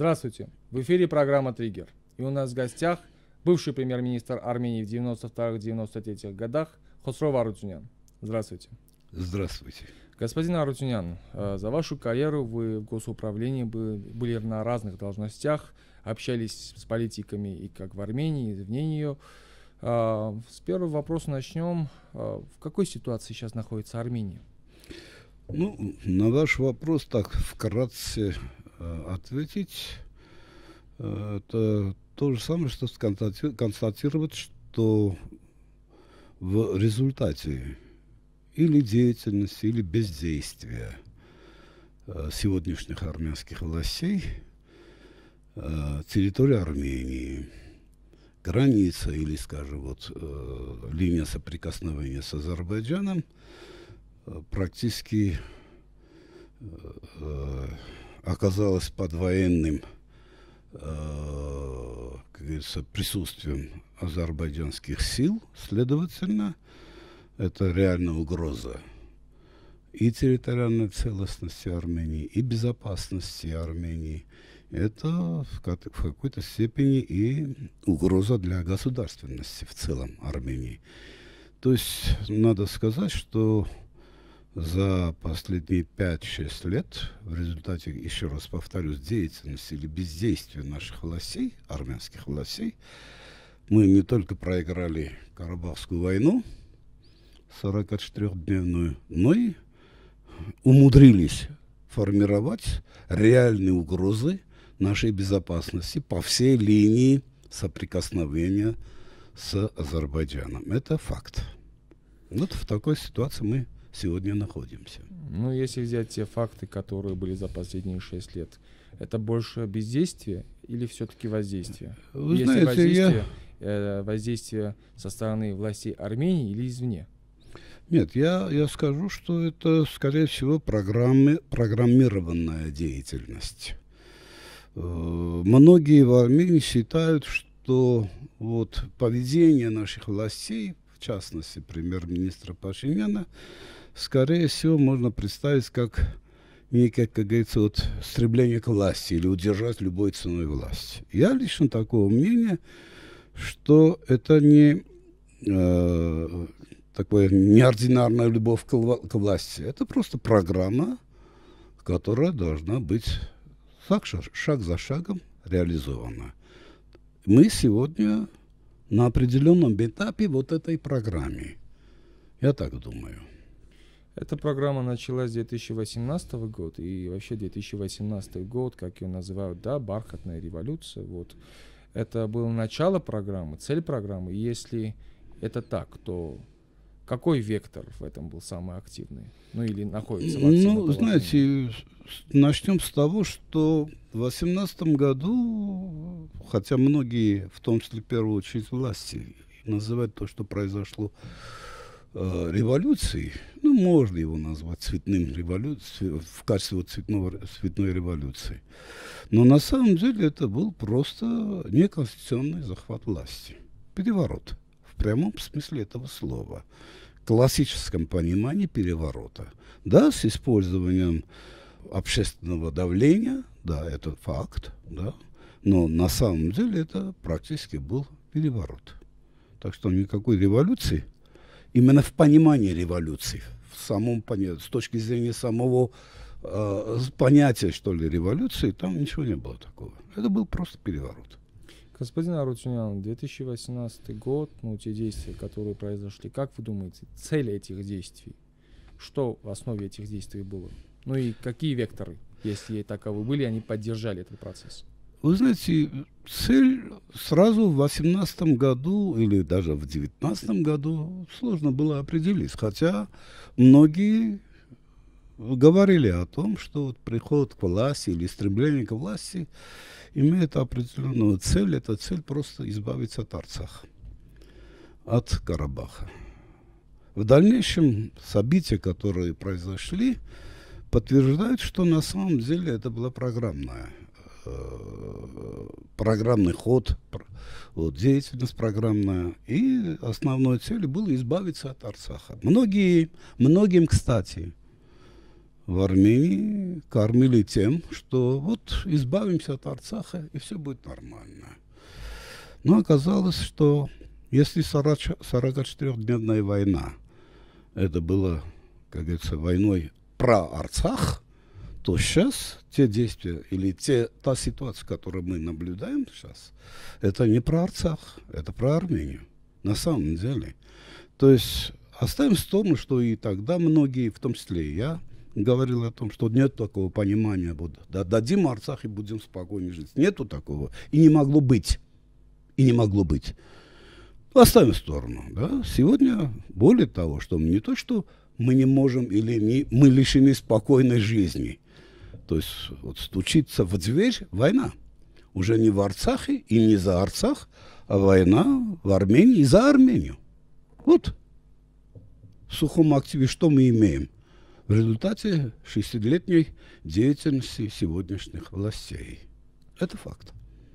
Здравствуйте, в эфире программа «Триггер». И у нас в гостях бывший премьер-министр Армении в 92-93 годах Хосров Арутюнян. Здравствуйте. Здравствуйте. Господин Арутюнян, э, за вашу карьеру вы в госуправлении были на разных должностях, общались с политиками и как в Армении, и вне нее. Э, с первого вопроса начнем. Э, в какой ситуации сейчас находится Армения? Ну, на ваш вопрос так вкратце Э, ответить, э, это то же самое, что констатировать, что в результате или деятельности, или бездействия э, сегодняшних армянских властей территория Армении, граница или, скажем, вот линия соприкосновения с Азербайджаном практически оказалась под военным э, как говорится, присутствием азербайджанских сил, следовательно, это реальная угроза и территориальной целостности Армении, и безопасности Армении. Это в, в какой-то степени и угроза для государственности в целом Армении. То есть надо сказать, что за последние 5-6 лет в результате, еще раз повторюсь, деятельности или бездействия наших властей, армянских властей, мы не только проиграли Карабахскую войну 44-дневную, но и умудрились формировать реальные угрозы нашей безопасности по всей линии соприкосновения с Азербайджаном. Это факт. Вот в такой ситуации мы сегодня находимся. Ну, если взять те факты, которые были за последние шесть лет, это больше бездействие или все-таки воздействие? Вы если знаете, воздействие, я... э, воздействие со стороны властей Армении или извне? Нет, я, я скажу, что это, скорее всего, программы, программированная деятельность. Э, многие в Армении считают, что вот поведение наших властей, в частности, премьер-министра Пашиняна, скорее всего, можно представить как некое, как говорится, вот стремление к власти или удержать любой ценой власть. Я лично такого мнения, что это не э, такая неординарная любовь к, к власти. Это просто программа, которая должна быть так, шаг за шагом реализована. Мы сегодня на определенном этапе вот этой программы. Я так думаю. Эта программа началась с 2018 года, и вообще 2018 год, как ее называют, да, бархатная революция, вот. Это было начало программы, цель программы, и если это так, то какой вектор в этом был самый активный? Ну или находится в Ну, знаете, начнем с того, что в 2018 году, хотя многие, в том числе в первую очередь власти, называют то, что произошло э, революции, ну, можно его назвать цветным революцией, э, в качестве вот цветного, цветной революции. Но на самом деле это был просто неконституционный захват власти. Переворот. В прямом смысле этого слова. В классическом понимании переворота. Да, с использованием общественного давления, да, это факт, да, но на самом деле это практически был переворот. Так что никакой революции именно в понимании революции, в самом понятии, с точки зрения самого э, понятия, что ли, революции, там ничего не было такого. Это был просто переворот. Господин Арутюнян, 2018 год, ну, те действия, которые произошли, как вы думаете, цель этих действий? Что в основе этих действий было? Ну и какие векторы, если таковы были, они поддержали этот процесс? Вы знаете, цель сразу в 18 году или даже в 19 году сложно было определить, хотя многие говорили о том, что приход к власти или стремление к власти имеет определенную цель. Эта цель просто избавиться от Арцаха, от Карабаха. В дальнейшем события, которые произошли, подтверждают, что на самом деле это была программная Э, программный ход, вот, деятельность программная. И основной целью было избавиться от Арцаха. Многие, многим, кстати, в Армении кормили тем, что вот избавимся от Арцаха, и все будет нормально. Но оказалось, что если 44-дневная война, это было, как говорится, войной про Арцах – то сейчас те действия или те, та ситуация, которую мы наблюдаем сейчас, это не про Арцах, это про Армению. На самом деле. То есть оставим в том, что и тогда многие, в том числе и я, говорил о том, что нет такого понимания, вот да, дадим Арцах и будем спокойно жить. Нету такого. И не могло быть. И не могло быть. Оставим в сторону. Да? Сегодня более того, что не то, что мы не можем или не, мы лишены спокойной жизни – то есть вот стучиться в дверь – война. Уже не в Арцахе и не за Арцах, а война в Армении и за Армению. Вот в сухом активе что мы имеем? В результате шестилетней деятельности сегодняшних властей. Это факт.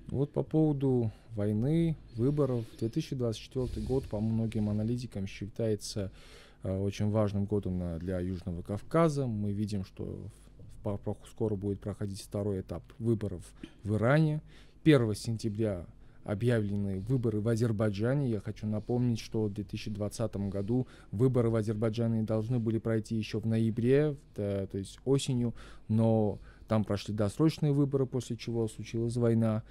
Вот по поводу войны, выборов. 2024 год по многим аналитикам считается э, очень важным годом э, для Южного Кавказа. Мы видим, что скоро будет проходить второй этап выборов в Иране. 1 сентября объявлены выборы в Азербайджане. Я хочу напомнить, что в 2020 году выборы в Азербайджане должны были пройти еще в ноябре, то есть осенью, но там прошли досрочные выборы, после чего случилась война.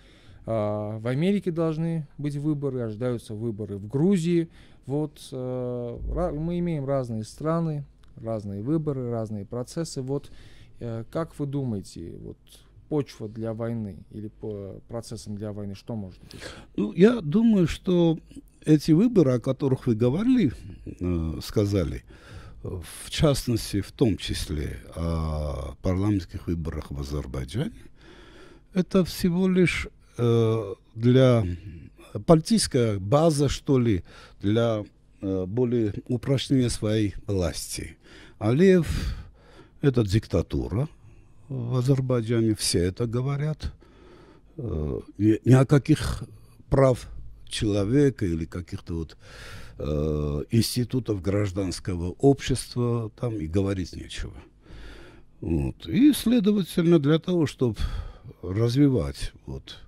А, в Америке должны быть выборы, ожидаются выборы в Грузии. Вот э, мы имеем разные страны, разные выборы, разные процессы. Вот Э, как вы думаете, вот почва для войны или по процессам для войны, что может быть? Ну, я думаю, что эти выборы, о которых вы говорили, э, сказали, в частности, в том числе о парламентских выборах в Азербайджане, это всего лишь э, для политическая база, что ли, для э, более упрочнения своей власти. Алиев это диктатура в Азербайджане, все это говорят. Э, ни, ни о каких прав человека или каких-то вот э, институтов гражданского общества там и говорить нечего. Вот. И, следовательно, для того, чтобы развивать, вот,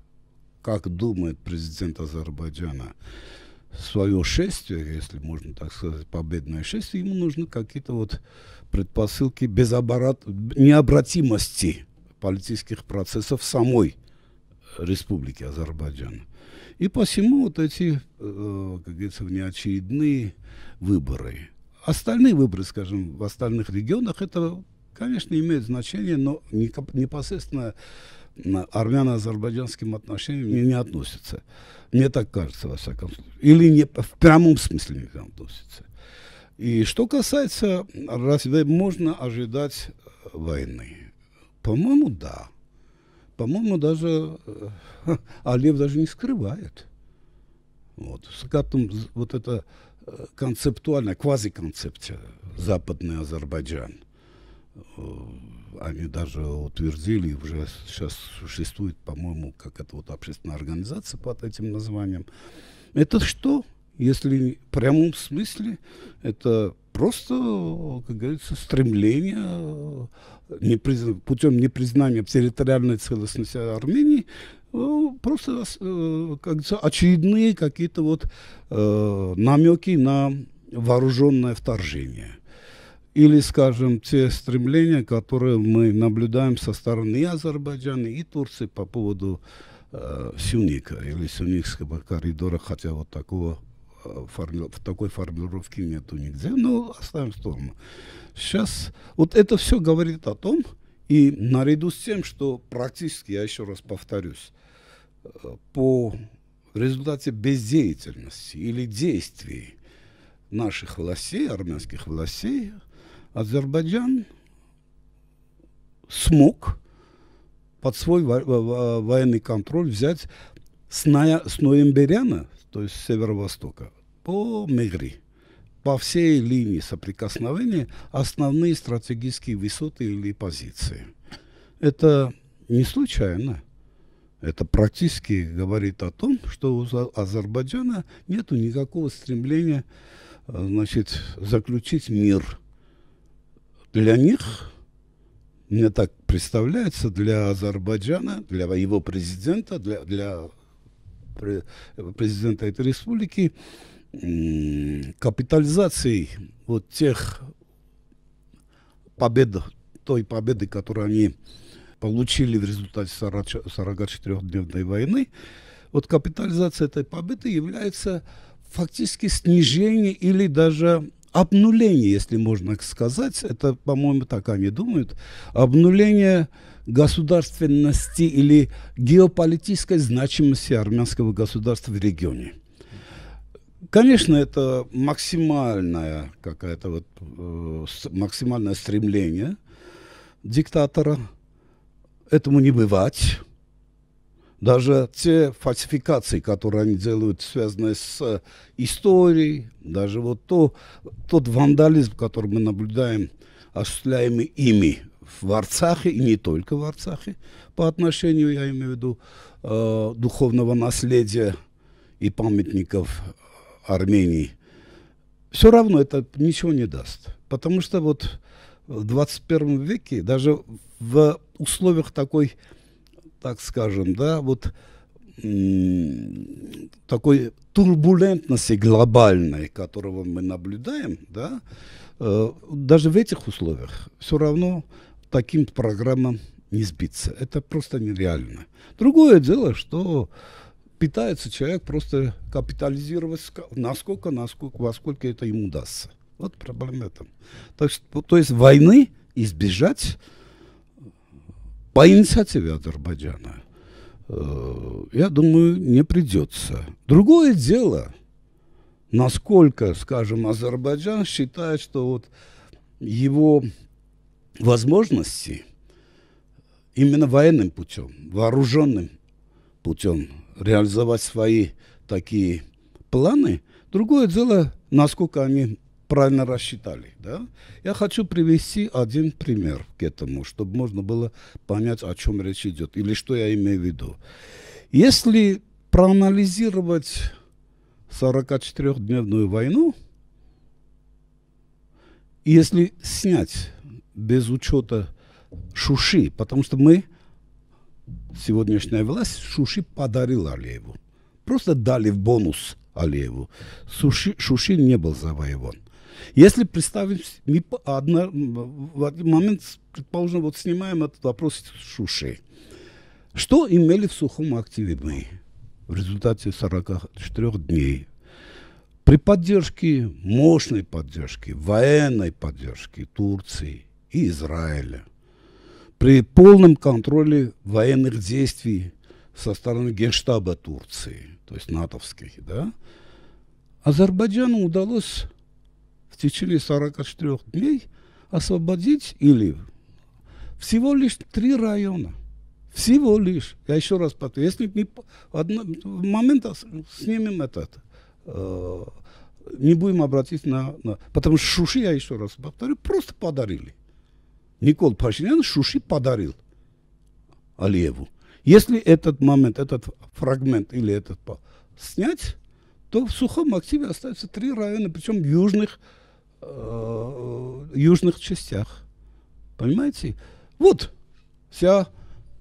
как думает президент Азербайджана, свое шествие, если можно так сказать, победное шествие, ему нужны какие-то вот э, предпосылки безоборот... необратимости политических процессов самой Республики Азербайджан. И посему вот эти, э, как говорится, внеочередные выборы. Остальные выборы, скажем, в остальных регионах, это, конечно, имеет значение, но непосредственно армяно-азербайджанским отношениям не, не относятся. Мне так кажется, во всяком случае. Или не, в прямом смысле не относятся. И что касается, разве можно ожидать э, войны? По-моему, да. По-моему, даже Алиев э, даже не скрывает. Вот. Скаптом вот это э, концептуальная, квазиконцепция «Западный Азербайджан». Они даже утвердили, уже сейчас существует, по-моему, как это вот общественная организация под этим названием. Это что? если в прямом смысле, это просто, как говорится, стремление э, непризна... путем непризнания территориальной целостности Армении э, просто, э, как говорится, очередные какие-то вот намеки на вооруженное вторжение. Или, скажем, те стремления, которые мы наблюдаем со стороны Азербайджана и Турции по поводу э, Сюника или Сюникского коридора, хотя вот такого форми... в такой формулировке нету нигде, но оставим в сторону. Сейчас вот это все говорит о том, и наряду с тем, что практически, я еще раз повторюсь, э, по результате бездеятельности или действий наших властей, армянских властей, Азербайджан смог под свой военный контроль взять с, Ная, с Ноемберяна, то есть с северо-востока, по Мегре. По всей линии соприкосновения основные стратегические высоты или позиции. Это не случайно. Это практически говорит о том, что у Азербайджана нет никакого стремления э, значит, заключить мир. Для них, мне так представляется, для Азербайджана, для его президента, для, для президента этой республики, капитализацией вот тех побед, той победы, которую они получили в результате 44-дневной войны, вот капитализация этой победы является фактически снижение или даже обнуление, если можно сказать, это, по-моему, так они думают, обнуление государственности или геополитической значимости армянского государства в регионе. Конечно, это максимальное какое-то вот э, максимальное стремление диктатора. Этому не бывать. Даже те фальсификации, которые они делают, связанные с э, историей, даже вот то, тот вандализм, который мы наблюдаем, осуществляемый ими в Арцахе, и не только в Арцахе, по отношению, я имею в виду, э, духовного наследия и памятников Армении, все равно это ничего не даст. Потому что вот в 21 веке, даже в условиях такой, так скажем, да, вот такой турбулентности глобальной, которого мы наблюдаем, да, э, даже в этих условиях все равно таким программам не сбиться. Это просто нереально. Другое дело, что питается человек просто капитализировать, насколько, насколько, во сколько это ему удастся. Вот проблема в Так что, то есть войны избежать э, по инициативе Азербайджана, э, я думаю, не придется. Другое дело, насколько, скажем, Азербайджан считает, что вот его возможности именно военным путем, вооруженным путем реализовать свои такие планы. Другое дело, насколько они правильно рассчитали. Да? Я хочу привести один пример к этому, чтобы можно было понять, о чем речь идет, или что я имею в виду. Если проанализировать 44-дневную войну, если снять без учета Шуши, потому что мы сегодняшняя власть Шуши подарила Алиеву. Просто дали в бонус Алиеву. Суши, Шуши не был завоеван. Если представим, мы одна, в один момент, предположим, вот снимаем этот вопрос Шуши. Что имели в сухом активе мы в результате 44 дней? При поддержке, мощной поддержке, военной поддержке Турции и Израиля – при полном контроле военных действий со стороны Генштаба Турции, то есть натовских, да, Азербайджану удалось в течение 44 дней освободить или всего лишь три района. Всего лишь. Я еще раз повторю, если не, одно, в момент снимем этот, э, не будем обратить на, на... Потому что Шуши, я еще раз повторю, просто подарили. Никол Пашинян Шуши подарил Алиеву. Если этот момент, этот фрагмент или этот снять, то в сухом активе остаются три района, причем в южных, э, южных частях. Понимаете? Вот вся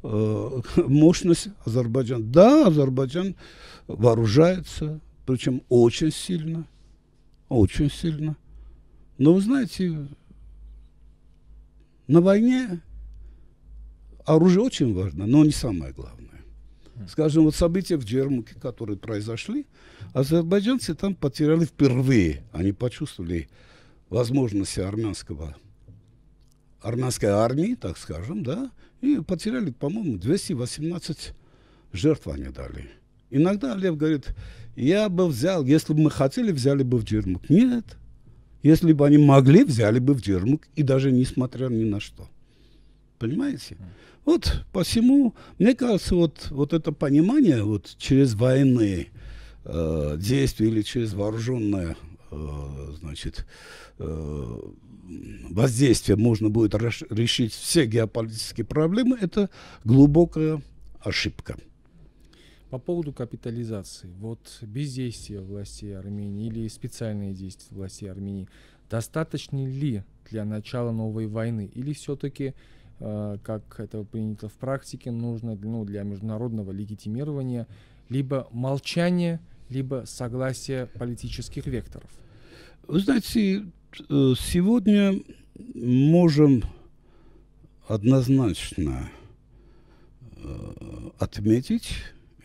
э, мощность Азербайджана. Да, Азербайджан вооружается, причем очень сильно, очень сильно. Но вы знаете, на войне оружие очень важно, но не самое главное. Хм. Скажем, вот события в Джермуке, которые произошли, азербайджанцы там потеряли впервые. Они почувствовали возможности армянского, армянской армии, так скажем, да, и потеряли, по-моему, 218 жертв они дали. Иногда Лев говорит, я бы взял, если бы мы хотели, взяли бы в Джермук. Нет, если бы они могли, взяли бы в Джермук, и даже несмотря ни на что. Понимаете? Вот посему, мне кажется, вот, вот это понимание вот через военные э, действия или через вооруженное э, значит, э, воздействие можно будет решить все геополитические проблемы, это глубокая ошибка. По поводу капитализации, вот бездействие властей Армении или специальные действия властей Армении, достаточно ли для начала новой войны или все-таки э, как это принято в практике, нужно ну, для международного легитимирования либо молчание, либо согласие политических векторов? Вы знаете, э, сегодня можем однозначно э, отметить,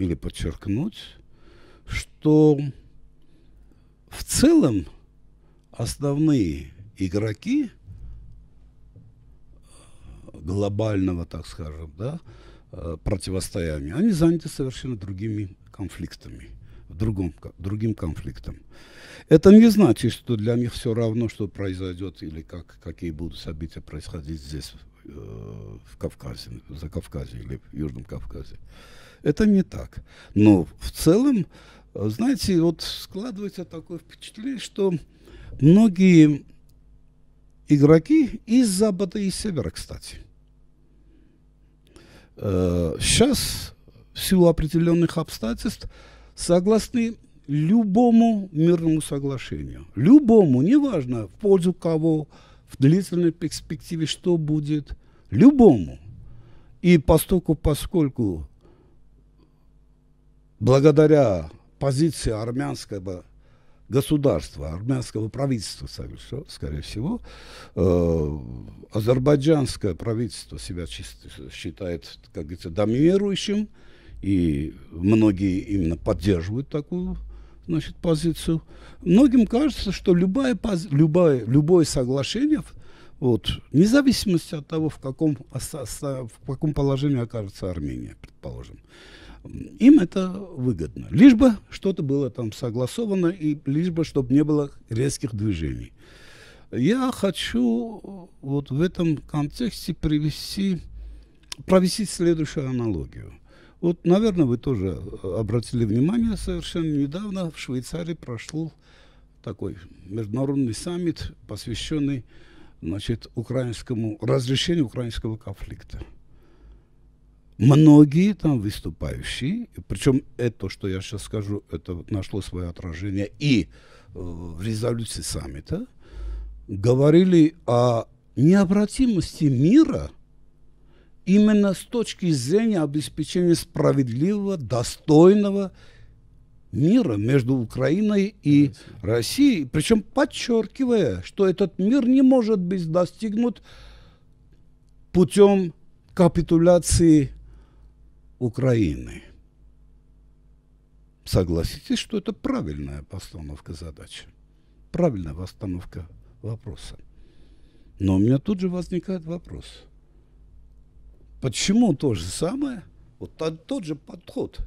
или подчеркнуть, что в целом основные игроки глобального, так скажем, да, э, противостояния, они заняты совершенно другими конфликтами другим, другим конфликтам. Это не значит, что для них все равно, что произойдет или как, какие будут события происходить здесь, э, в Кавказе, за Кавказе или в Южном Кавказе. Это не так. Но в целом, э, знаете, вот складывается такое впечатление, что многие игроки из Запада и из Севера, кстати, э, сейчас в силу определенных обстоятельств согласны любому мирному соглашению. Любому, неважно, в пользу кого, в длительной перспективе что будет, любому. И постольку, поскольку благодаря позиции армянского государства, армянского правительства, скорее всего, э, азербайджанское правительство себя считает, как говорится, доминирующим, и многие именно поддерживают такую значит, позицию. Многим кажется, что любая, пози- любая, любое соглашение, вот, вне зависимости от того, в каком, в каком положении окажется Армения, предположим, им это выгодно. Лишь бы что-то было там согласовано, и лишь бы, чтобы не было резких движений. Я хочу вот в этом контексте привести, провести следующую аналогию – вот, наверное, вы тоже э, обратили внимание, совершенно недавно в Швейцарии прошел такой международный саммит, посвященный значит, украинскому разрешению украинского конфликта. Многие там выступающие, причем это, что я сейчас скажу, это нашло свое отражение и э, в резолюции саммита, говорили о необратимости мира – именно с точки зрения обеспечения справедливого, достойного мира между Украиной и Россией. Россией. Причем подчеркивая, что этот мир не может быть достигнут путем капитуляции Украины. Согласитесь, что это правильная постановка задачи, правильная постановка вопроса. Но у меня тут же возникает вопрос – Почему то же самое? Вот тот, тот же подход.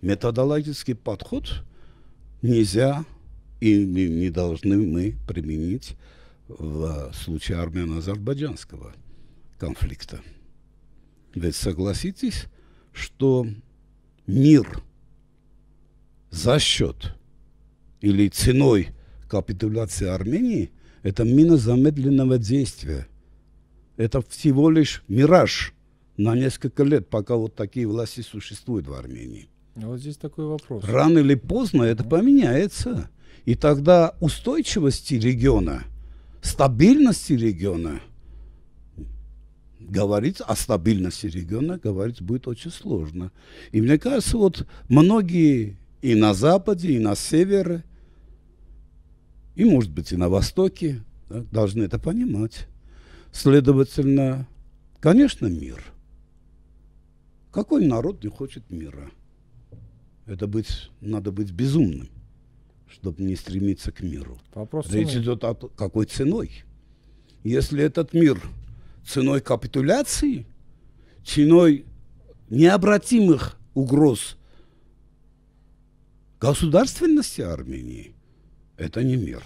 Методологический подход нельзя и не, не должны мы применить в случае армяно-азербайджанского конфликта. Ведь согласитесь, что мир за счет или ценой капитуляции Армении – это мина замедленного действия. Это всего лишь мираж – на несколько лет, пока вот такие власти существуют в Армении. А вот здесь такой вопрос. Рано или поздно это поменяется. И тогда устойчивости региона, стабильности региона, говорить о стабильности региона говорить будет очень сложно. И мне кажется, вот многие и на Западе, и на Севере, и, может быть, и на Востоке да, должны это понимать. Следовательно, конечно, мир – какой народ не хочет мира? Это быть, надо быть безумным, чтобы не стремиться к миру. Вопрос Речь цены. идет о какой ценой. Если этот мир ценой капитуляции, ценой необратимых угроз государственности Армении, это не мир.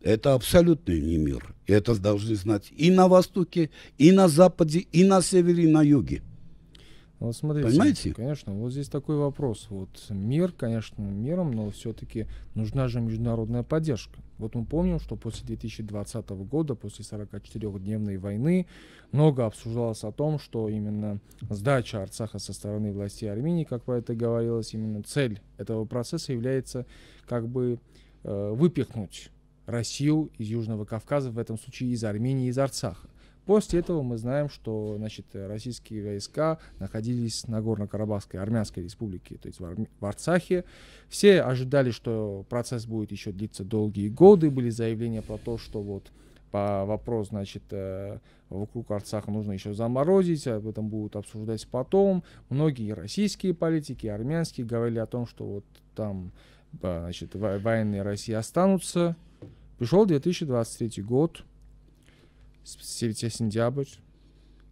Это абсолютно не мир. И это должны знать и на Востоке, и на Западе, и на Севере, и на Юге. Вот смотрите, Понимаете? Конечно, вот здесь такой вопрос. Вот мир, конечно, миром, но все-таки нужна же международная поддержка. Вот мы помним, что после 2020 года, после 44-дневной войны, много обсуждалось о том, что именно сдача Арцаха со стороны властей Армении, как про это говорилось, именно цель этого процесса является как бы э, выпихнуть Россию из Южного Кавказа, в этом случае из Армении, из Арцаха. После этого мы знаем, что значит, российские войска находились на Горно-Карабахской армянской республике, то есть в, Арм... в Арцахе. Все ожидали, что процесс будет еще длиться долгие годы. Были заявления про то, что вот по вопрос, значит, э, вокруг Арцаха нужно еще заморозить, об этом будут обсуждать потом. Многие российские политики, армянские говорили о том, что вот там э, значит, военные России останутся. Пришел 2023 год, сентябрь,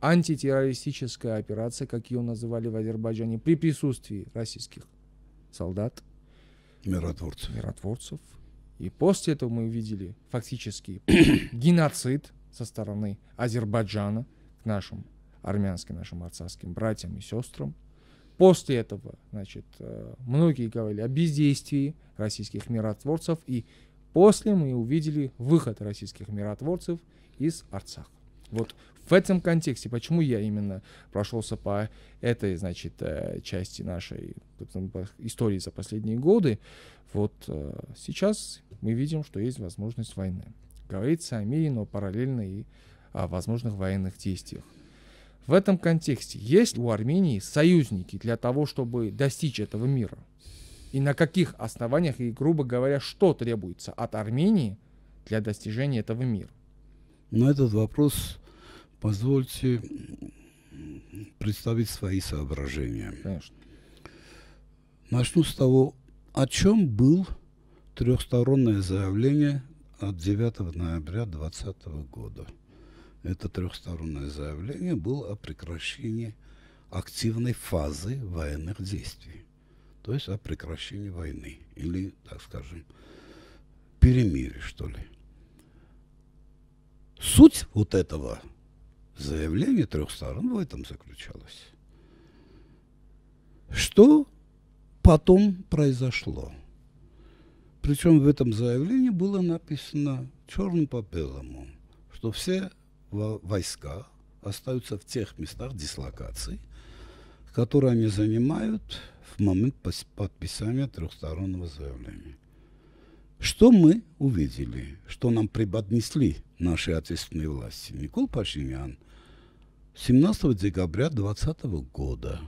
антитеррористическая операция, как ее называли в Азербайджане, при присутствии российских солдат, миротворцев. миротворцев. И после этого мы увидели фактически геноцид со стороны Азербайджана к нашим армянским, нашим арцахским братьям и сестрам. После этого, значит, э, многие говорили о бездействии российских миротворцев, и после мы увидели выход российских миротворцев – из Арцаха. Вот в этом контексте, почему я именно прошелся по этой, значит, э, части нашей истории за последние годы, вот э, сейчас мы видим, что есть возможность войны. Говорится о мире, но параллельно и о возможных военных действиях. В этом контексте есть у Армении союзники для того, чтобы достичь этого мира? И на каких основаниях и, грубо говоря, что требуется от Армении для достижения этого мира? На этот вопрос позвольте представить свои соображения. Конечно. Начну с того, о чем был трехстороннее заявление от 9 ноября 2020 года. Это трехстороннее заявление было о прекращении активной фазы военных действий, то есть о прекращении войны или, так скажем, перемирии, что ли. Суть вот этого заявления трех сторон в этом заключалась. Что потом произошло? Причем в этом заявлении было написано черным по белому, что все войска остаются в тех местах дислокации, которые они занимают в момент подписания трехстороннего заявления. Что мы увидели, что нам преподнесли наши ответственные власти? Никол Пашинян 17 декабря 2020 года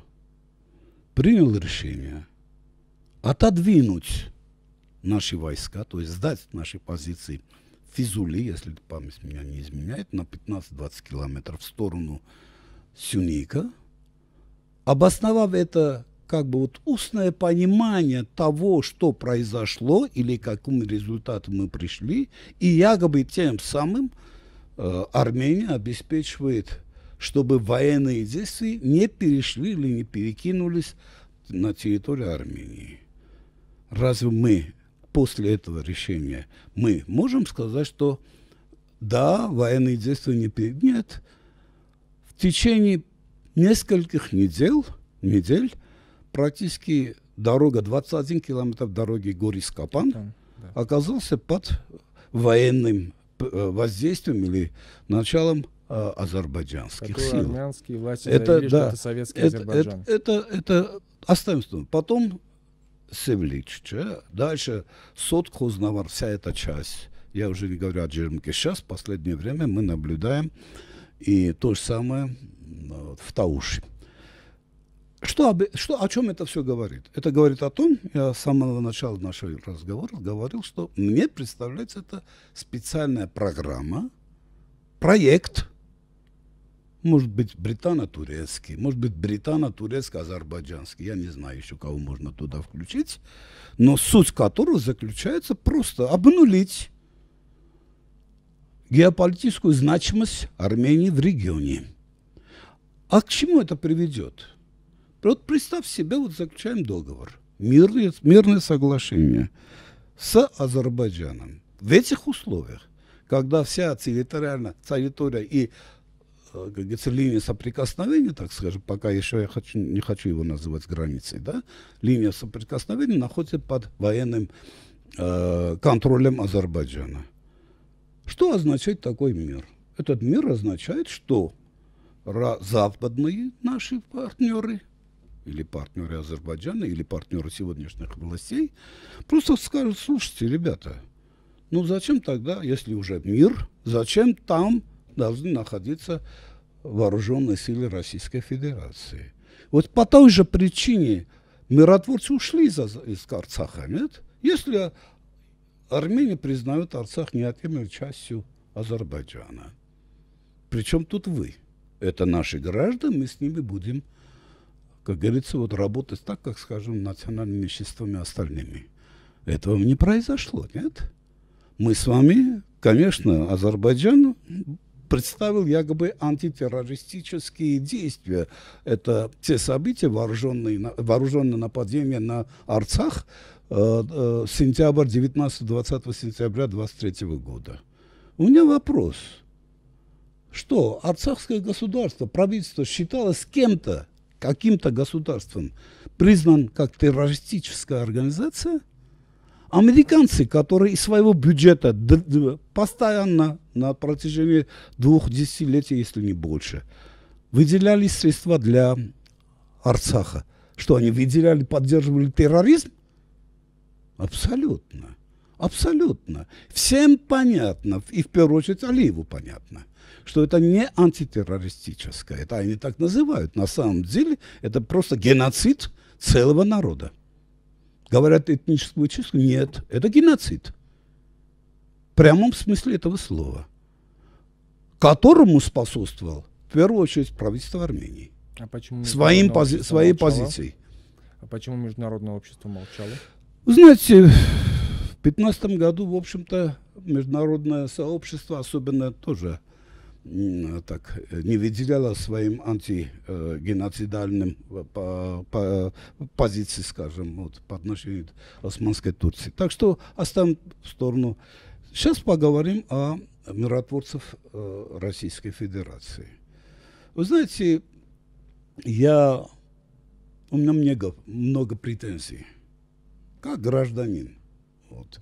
принял решение отодвинуть наши войска, то есть сдать наши позиции Физули, если память меня не изменяет, на 15-20 километров в сторону Сюника, обосновав это как бы вот устное понимание того, что произошло или к какому результату мы пришли, и якобы тем самым э, Армения обеспечивает, чтобы военные действия не перешли или не перекинулись на территорию Армении. Разве мы после этого решения мы можем сказать, что да, военные действия не перед... Нет. В течение нескольких недель, недель практически дорога, 21 километр дороги Горис-Капан, да. оказался под военным э, воздействием или началом а, азербайджанских Которые сил. армянские власти это, заявили, да, это советский это, Азербайджан. Это, это, это оставим сторону. Потом Севлич дальше сотку Соткознавар, вся эта часть. Я уже не говорю о Джермке. Сейчас, в последнее время, мы наблюдаем и то же самое в Тауши. Что, об, что, о чем это все говорит? Это говорит о том, я с самого начала нашего разговора говорил, что мне представляется это специальная программа, проект, может быть, британо-турецкий, может быть, британо-турецко-азербайджанский, я не знаю еще, кого можно туда включить, но суть которого заключается просто обнулить геополитическую значимость Армении в регионе. А к чему это приведет? Вот представь себе, вот заключаем договор, мирное, мирное соглашение с Азербайджаном. В этих условиях, когда вся территориальная территория и э, говорится, линия соприкосновения, так скажем, пока еще я хочу, не хочу его называть границей, да, линия соприкосновения находится под военным э, контролем Азербайджана. Что означает такой мир? Этот мир означает, что западные наши партнеры или партнеры Азербайджана, или партнеры сегодняшних властей, просто скажут, слушайте, ребята, ну зачем тогда, если уже мир, зачем там должны находиться вооруженные силы Российской Федерации? Вот по той же причине миротворцы ушли из, из Арцаха, нет? Если Армения признает Арцах неотъемлемой частью Азербайджана, причем тут вы? Это наши граждане, мы с ними будем как говорится, вот работать так, как, скажем, национальными меньшинствами остальными. Этого не произошло, нет? Мы с вами, конечно, Азербайджан представил якобы антитеррористические действия. Это те события, вооруженные, вооруженное нападение на Арцах, э, э, сентябрь 19-20 сентября 23 года. У меня вопрос. Что, Арцахское государство, правительство считало с кем-то, каким-то государством признан как террористическая организация, американцы, которые из своего бюджета постоянно на протяжении двух десятилетий, если не больше, выделяли средства для Арцаха. Что они выделяли, поддерживали терроризм? Абсолютно. Абсолютно. Всем понятно, и в первую очередь Алиеву понятно, что это не антитеррористическое, это они так называют. На самом деле это просто геноцид целого народа. Говорят этническую чистку? Нет, это геноцид. В прямом смысле этого слова. Которому способствовал, в первую очередь, правительство Армении. А почему Своим пози своей молчало? позицией. А почему международное общество молчало? Знаете, в 2015 году, в общем-то, международное сообщество, особенно тоже Э, так, не выделяла своим антигеноцидальным э, э, по, по, позиции, скажем, вот, по отношению к Османской Турции. Так что оставим в сторону. Сейчас поговорим о миротворцев Российской Федерации. Вы знаете, я, у меня много, много претензий, как гражданин вот,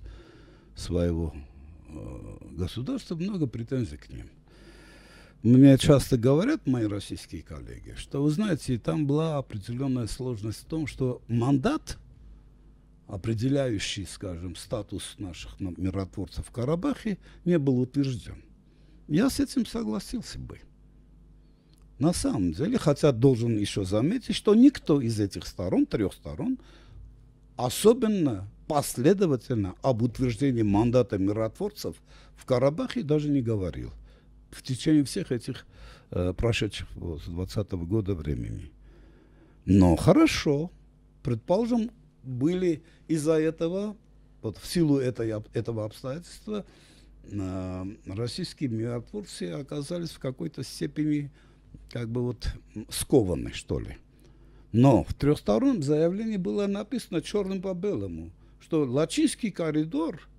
своего государства, много претензий к ним. Мне часто говорят мои российские коллеги, что, вы знаете, там была определенная сложность в том, что мандат, определяющий, скажем, статус наших миротворцев в Карабахе, не был утвержден. Я с этим согласился бы. На самом деле, хотя должен еще заметить, что никто из этих сторон, трех сторон, особенно последовательно об утверждении мандата миротворцев в Карабахе даже не говорил в течение всех этих э, прошедших вот, 20 -го года времени. Но хорошо, предположим, были из-за этого, вот в силу этой, этого обстоятельства, э, российские миротворцы оказались в какой-то степени как бы вот скованы, что ли. Но в трехстороннем заявлении было написано черным по белому, что Лачинский коридор –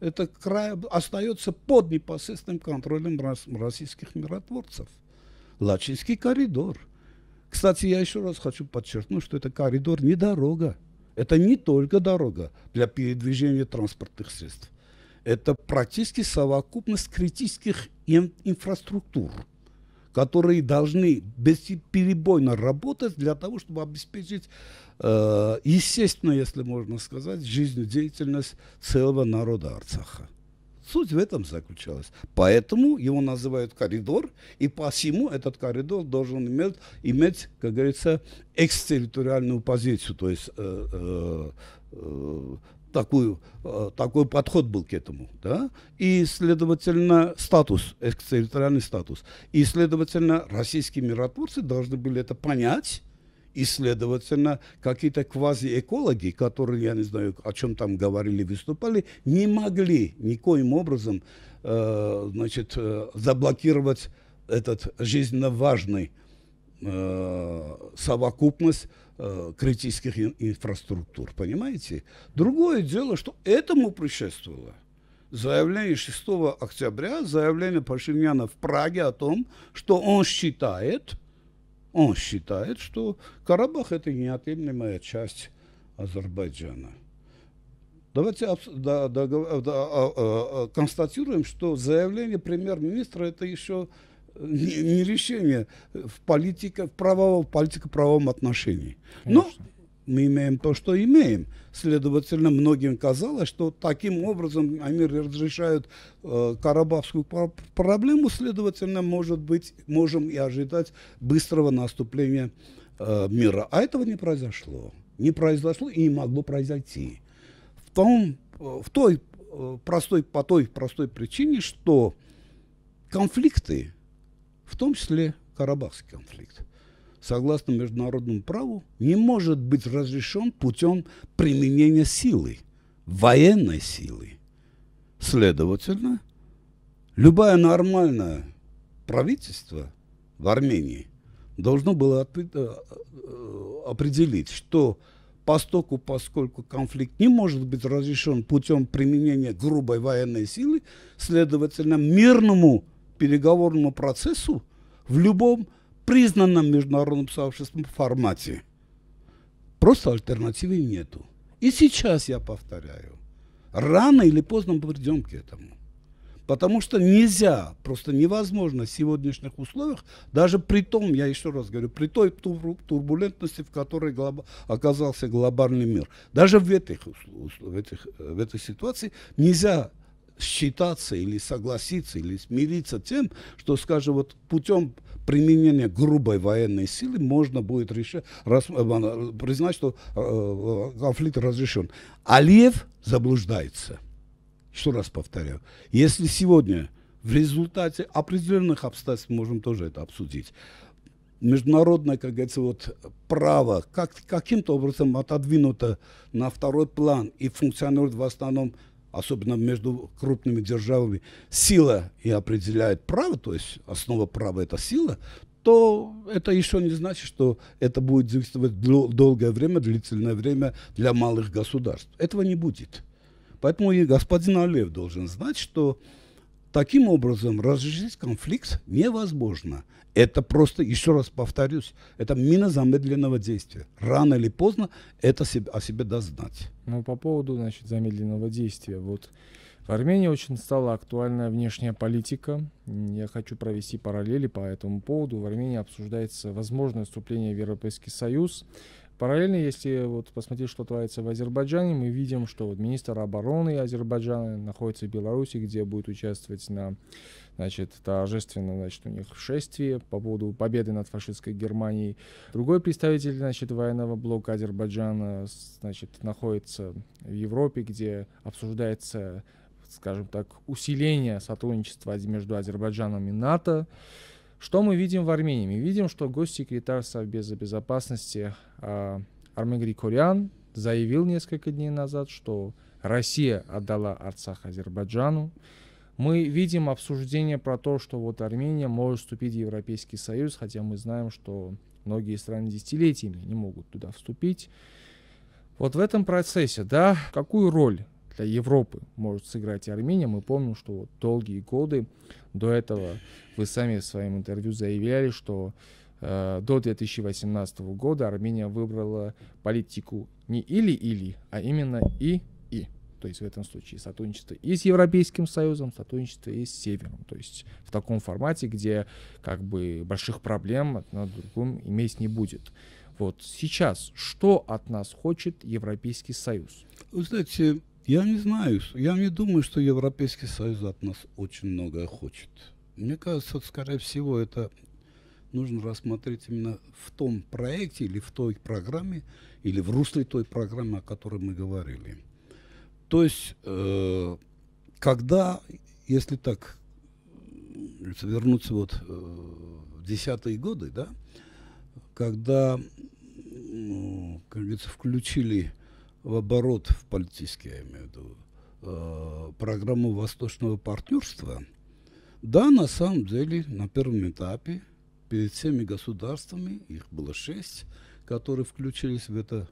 это край остается под непосредственным контролем российских миротворцев. Лачинский коридор. Кстати, я еще раз хочу подчеркнуть, что это коридор не дорога. Это не только дорога для передвижения транспортных средств. Это практически совокупность критических инфраструктур, которые должны бесперебойно работать для того, чтобы обеспечить э, естественно, если можно сказать, жизнедеятельность целого народа Арцаха. Суть в этом заключалась. Поэтому его называют коридор, и посему этот коридор должен иметь, иметь как говорится, экстерриториальную позицию, то есть э, э, э, такую, э, такой подход был к этому. Да? И, следовательно, статус, экстерриториальный статус. И, следовательно, российские миротворцы должны были это понять и, следовательно, какие-то квазиэкологи, которые, я не знаю, о чем там говорили, выступали, не могли никоим образом э, значит, э, заблокировать этот жизненно важный э, совокупность э, критических инфраструктур, понимаете? Другое дело, что этому предшествовало заявление 6 октября, заявление Пашиняна в Праге о том, что он считает, он считает, что Карабах – это неотъемлемая часть Азербайджана. Давайте да, э, да, да, а, а, констатируем, что заявление премьер-министра – это еще не, не решение в политике, в правовом, политико-правовом отношении. Ну, Конечно. Но мы имеем то, что имеем. Следовательно, многим казалось, что таким образом они разрешают э, карабахскую пр проблему, следовательно, может быть, можем и ожидать быстрого наступления э, мира. А этого не произошло. Не произошло и не могло произойти. В, том, э, в той э, простой, по той простой причине, что конфликты, в том числе Карабахский конфликт, согласно международному праву, не может быть разрешен путем применения силы, военной силы. Следовательно, любое нормальное правительство в Армении должно было э, э, определить, что постоку, поскольку конфликт не может быть разрешен путем применения грубой военной силы, следовательно, мирному переговорному процессу в любом признанном международным сообществом формате. Просто альтернативы нету. И сейчас я повторяю, рано или поздно мы придем к этому. Потому что нельзя, просто невозможно в сегодняшних условиях, даже при том, я еще раз говорю, при той турбулентности, в которой глоб, оказался глобальный мир, даже в, этих, в, этих, в этой ситуации нельзя считаться или согласиться, или смириться тем, что, скажем, вот путем применение грубой военной силы можно будет решить. раз, э, э, признать, что э, э конфликт разрешен. Алиев заблуждается. Еще раз повторяю. Если сегодня в результате определенных обстоятельств, можем тоже это обсудить, международное, как говорится, вот право как, каким-то образом отодвинуто на второй план и функционирует в основном особенно между крупными державами, сила и определяет право, то есть основа права – это сила, то это еще не значит, что это будет действовать долгое время, длительное время для малых государств. Этого не будет. Поэтому и господин Алиев должен знать, что Таким образом, разрешить конфликт невозможно. Это просто, еще раз повторюсь, это мина замедленного действия. Рано или поздно это о себе даст знать. Ну, по поводу, значит, замедленного действия. Вот в Армении очень стала актуальная внешняя политика. Я хочу провести параллели по этому поводу. В Армении обсуждается возможное вступление в Европейский Союз. Параллельно, если вот посмотреть, что творится в Азербайджане, мы видим, что вот министр обороны Азербайджана находится в Беларуси, где будет участвовать на значит, торжественно, значит, у них шествие по поводу победы над фашистской Германией. Другой представитель, значит, военного блока Азербайджана, значит, находится в Европе, где обсуждается, скажем так, усиление сотрудничества между Азербайджаном и НАТО. Что мы видим в Армении? Мы видим, что госсекретарь Совбеза безопасности а, Армен Григорян заявил несколько дней назад, что Россия отдала Арцах Азербайджану. Мы видим обсуждение про то, что вот Армения может вступить в Европейский Союз, хотя мы знаем, что многие страны десятилетиями не могут туда вступить. Вот в этом процессе, да, какую роль для Европы может сыграть Армения. Мы помним, что вот долгие годы до этого вы сами в своем интервью заявляли, что Э, до 2018 года Армения выбрала политику не или-или, а именно и-и. То есть в этом случае сотрудничество и с Европейским Союзом, сотрудничество и с Севером. То есть в таком формате, где как бы больших проблем одна другом иметь не будет. Вот сейчас что от нас хочет Европейский Союз? Вы знаете, я не знаю, я не думаю, что Европейский Союз от нас очень многое хочет. Мне кажется, скорее всего, это нужно рассмотреть именно в том проекте или в той программе, или в русле той программы, о которой мы говорили. То есть, э, когда, если так э, вернуться вот э, в десятые годы, да, когда, ну, как говорится, включили в оборот, в политический, я имею в виду, э, программу восточного партнерства, да, на самом деле, на первом этапе перед всеми государствами, их было шесть, которые включились в, это,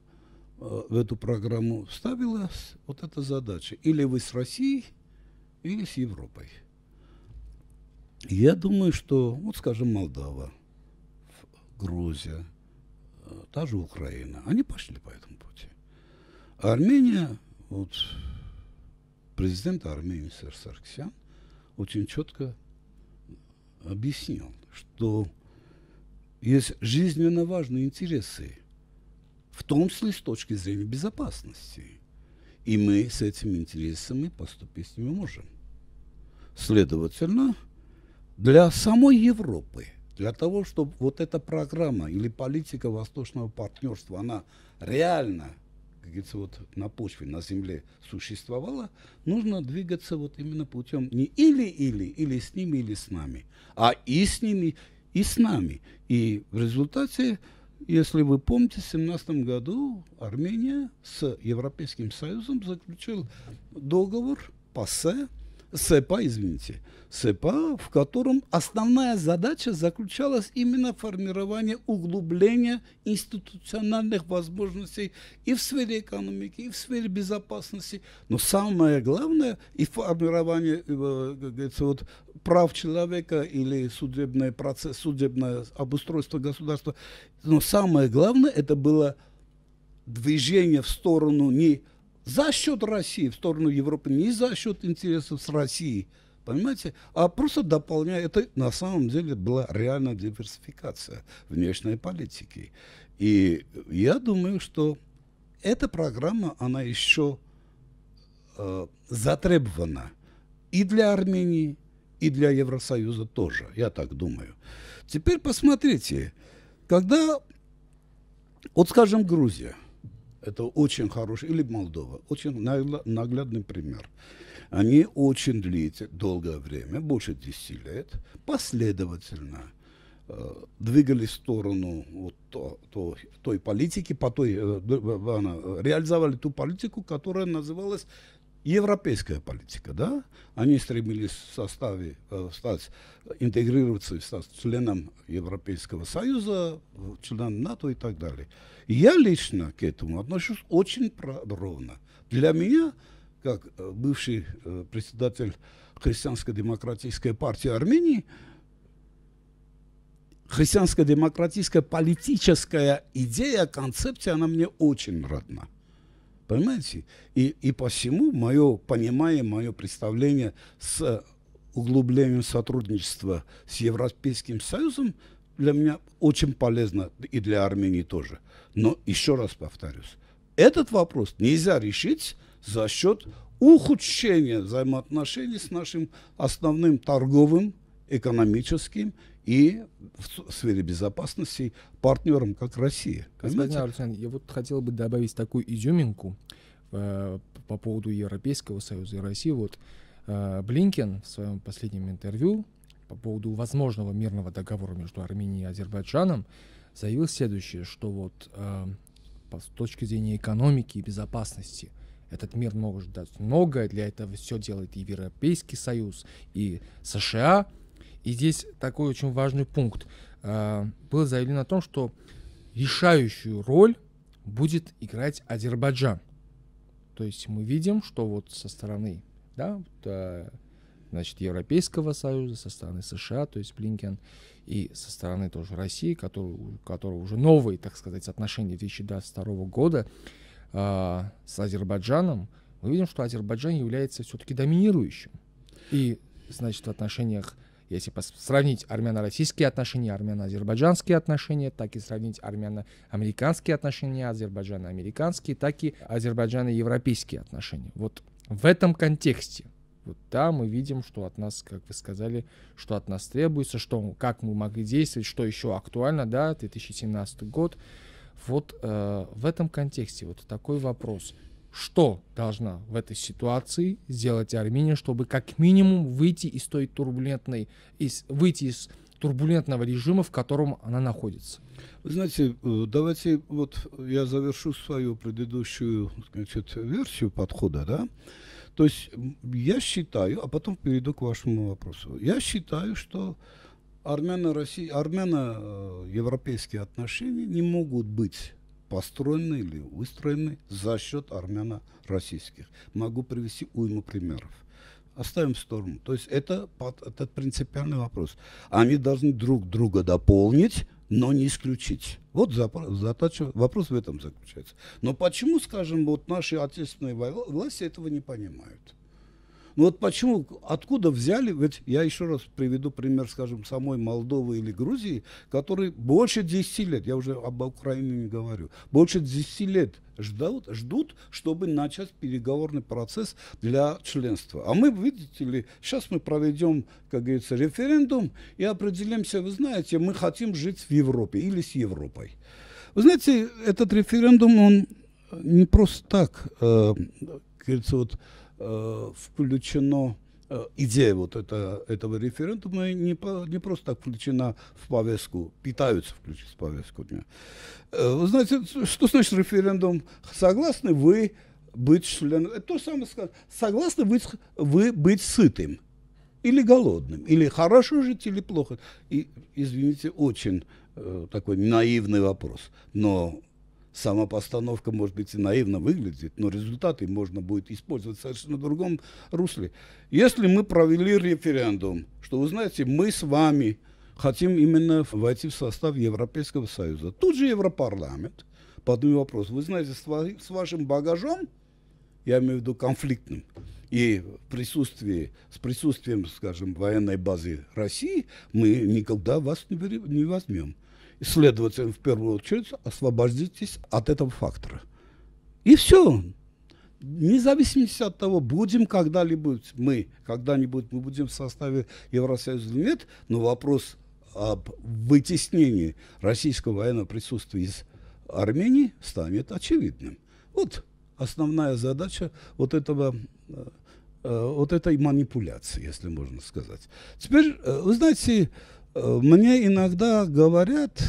э, в эту программу, ставилась вот эта задача. Или вы с Россией, или с Европой. Я думаю, что, вот скажем, Молдова, Грузия, э, та же Украина, они пошли по этому пути. А Армения, вот президент Армении Сэр Сарксян очень четко объяснил, что есть жизненно важные интересы, в том числе с точки зрения безопасности. И мы с этими интересами поступить с ними можем. Следовательно, для самой Европы, для того, чтобы вот эта программа или политика восточного партнерства, она реально, как говорится, вот на почве, на земле существовала, нужно двигаться вот именно путем не или-или, или с ними, или с нами, а и с ними, и с нами. И в результате, если вы помните, в 2017 году Армения с Европейским Союзом заключил договор ПАСЕ, СЭПа, извините, СЭПа, в котором основная задача заключалась именно в формировании углубления институциональных возможностей и в сфере экономики, и в сфере безопасности, но самое главное и формирование э, говорится, вот, прав человека или судебный процесс, судебное обустройство государства. Но самое главное это было движение в сторону не за счет России в сторону Европы, не за счет интересов с Россией, понимаете, а просто дополняя, это на самом деле была реальная диверсификация внешней политики. И я думаю, что эта программа, она еще э, затребована и для Армении, и для Евросоюза тоже, я так думаю. Теперь посмотрите, когда, вот скажем, Грузия – это очень хороший, или Молдова, очень наглядный пример. Они очень длится долгое время, больше 10 лет, последовательно э, двигались в сторону вот то, то, той политики, по той, э, э, реализовали ту политику, которая называлась европейская политика, да? Они стремились в составе, э, стать, интегрироваться, стать членом Европейского Союза, членом НАТО и так далее. я лично к этому отношусь очень ровно. Для меня, как э, бывший э, председатель Христианско-демократической партии Армении, христианско-демократическая политическая идея, концепция, она мне очень родна. Понимаете? И, и посему мое понимание, мое представление с углублением сотрудничества с Европейским Союзом для меня очень полезно и для Армении тоже. Но еще раз повторюсь, этот вопрос нельзя решить за счет ухудшения взаимоотношений с нашим основным торговым, экономическим и в сфере безопасности партнером, как Россия. Господин Арсен, я вот хотел бы добавить такую изюминку э, по поводу Европейского Союза и России. Вот э, Блинкен в своем последнем интервью по поводу возможного мирного договора между Арменией и Азербайджаном заявил следующее, что вот э, с точки зрения экономики и безопасности этот мир может дать многое, для этого все делает и Европейский Союз, и США – и здесь такой очень важный пункт. А, было заявлено о том, что решающую роль будет играть Азербайджан. То есть мы видим, что вот со стороны да, а, значит, Европейского Союза, со стороны США, то есть Блинкен, и со стороны тоже России, который, у которого уже новые, так сказать, отношения 2022 года а, с Азербайджаном, мы видим, что Азербайджан является все-таки доминирующим. И, значит, в отношениях если сравнить армяно-российские отношения, армяно-азербайджанские отношения, так и сравнить армяно-американские отношения, азербайджано-американские, так и азербайджано-европейские отношения. Вот в этом контексте вот да, мы видим, что от нас, как вы сказали, что от нас требуется, что, как мы могли действовать, что еще актуально, да, 2017 год. Вот э, в этом контексте вот такой вопрос. Что должна в этой ситуации сделать Армения, чтобы как минимум выйти из той турбулентной, из, выйти из турбулентного режима, в котором она находится? Вы знаете, э, давайте вот я завершу свою предыдущую значит, версию подхода, да? То есть я считаю, а потом перейду к вашему вопросу. Я считаю, что армяно-европейские армяно э, отношения не могут быть построены или выстроены за счет армяно-российских. Могу привести уйму примеров. Оставим в сторону. То есть это, это принципиальный вопрос. Они должны друг друга дополнить, но не исключить. Вот задача, вопрос в этом заключается. Но почему, скажем, вот наши отечественные власти этого не понимают? Ну вот почему, откуда взяли, ведь я еще раз приведу пример, скажем, самой Молдовы или Грузии, которые больше 10 лет, я уже об Украине не говорю, больше 10 лет ждут, ждут, чтобы начать переговорный процесс для членства. А мы, видите ли, сейчас мы проведем, как говорится, референдум и определимся, вы знаете, мы хотим жить в Европе или с Европой. Вы знаете, этот референдум, он не просто так, э, говорится, вот, э, включено э, идея вот это, этого референдума не, по, не просто так включена в повестку, питаются включить в повестку дня. Э, вы знаете, что значит референдум? Согласны вы быть членом... Это то же самое сказать. Согласны быть вы быть сытым? Или голодным? Или хорошо жить, или плохо? И, извините, очень э, такой наивный вопрос. Но сама постановка, может быть, и наивно выглядит, но результаты можно будет использовать в совершенно другом русле. Если мы провели референдум, что, вы знаете, мы с вами хотим именно войти в состав Европейского Союза, тут же Европарламент поднял вопрос, вы знаете, с вашим багажом, я имею в виду конфликтным, и в присутствии, с присутствием, скажем, военной базы России мы никогда вас не, не возьмем следовательно, в первую очередь освободитесь от этого фактора. И все. Вне зависимости от того, будем когда-либо мы, когда-нибудь мы будем в составе Евросоюза или нет, но вопрос об вытеснении российского военного присутствия из Армении станет очевидным. Вот основная задача вот этого э, э, вот этой манипуляции, если можно сказать. Теперь, э, вы знаете, мне иногда говорят,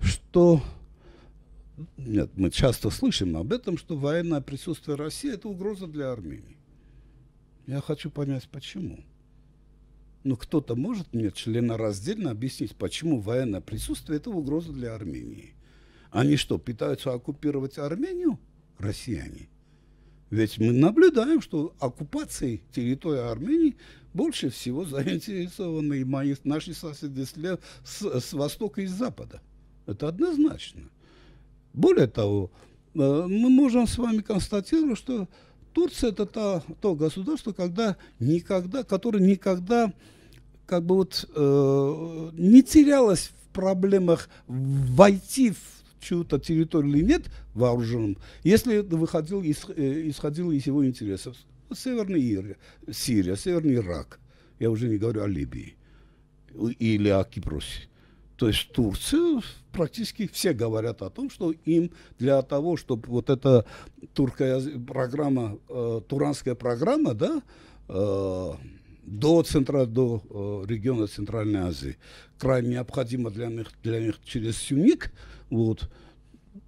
что... Нет, мы часто слышим об этом, что военное присутствие России – это угроза для Армении. Я хочу понять, почему. Но ну, кто-то может мне членораздельно объяснить, почему военное присутствие – это угроза для Армении. Они что, пытаются оккупировать Армению, россияне? Ведь мы наблюдаем, что оккупацией территории Армении больше всего заинтересованы мои, наши соседи с, с востока и с запада. Это однозначно. Более того, э, мы можем с вами констатировать, что Турция – это то, то государство, когда никогда, которое никогда как бы вот, э, не терялось в проблемах войти в чью-то территорию или нет вооруженным, если выходил из, э, исходил из его интересов. Северный Северная Сирия, Северный Ирак. Я уже не говорю о Либии или о Кипросе. То есть Турция, практически все говорят о том, что им для того, чтобы вот эта туркая программа, э, туранская программа, да, э, до, центра, до э, региона Центральной Азии, крайне необходимо для них, для них через Сюник, вот,